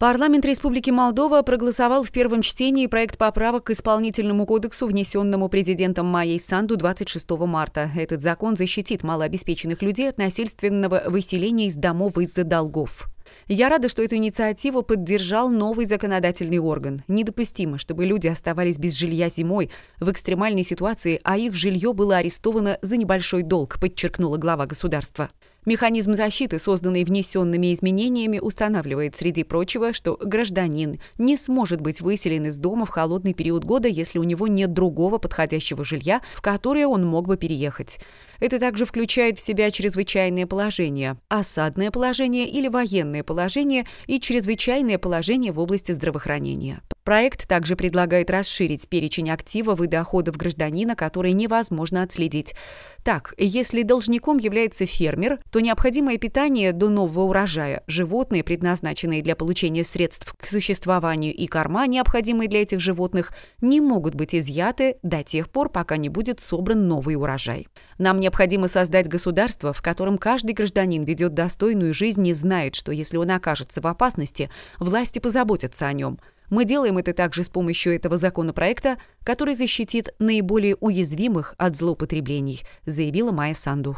Парламент Республики Молдова проголосовал в первом чтении проект поправок к исполнительному кодексу, внесенному президентом Майей Санду 26 марта. Этот закон защитит малообеспеченных людей от насильственного выселения из домов из-за долгов. Я рада, что эту инициативу поддержал новый законодательный орган. Недопустимо, чтобы люди оставались без жилья зимой в экстремальной ситуации, а их жилье было арестовано за небольшой долг, подчеркнула глава государства. Механизм защиты, созданный внесенными изменениями, устанавливает, среди прочего, что гражданин не сможет быть выселен из дома в холодный период года, если у него нет другого подходящего жилья, в которое он мог бы переехать. Это также включает в себя чрезвычайное положение, осадное положение или военное положение и чрезвычайное положение в области здравоохранения. Проект также предлагает расширить перечень активов и доходов гражданина, которые невозможно отследить. Так, если должником является фермер, то необходимое питание до нового урожая, животные, предназначенные для получения средств к существованию и корма, необходимые для этих животных, не могут быть изъяты до тех пор, пока не будет собран новый урожай. Нам необходимо создать государство, в котором каждый гражданин ведет достойную жизнь и знает, что если он окажется в опасности, власти позаботятся о нем – мы делаем это также с помощью этого законопроекта, который защитит наиболее уязвимых от злоупотреблений, заявила Майя Санду.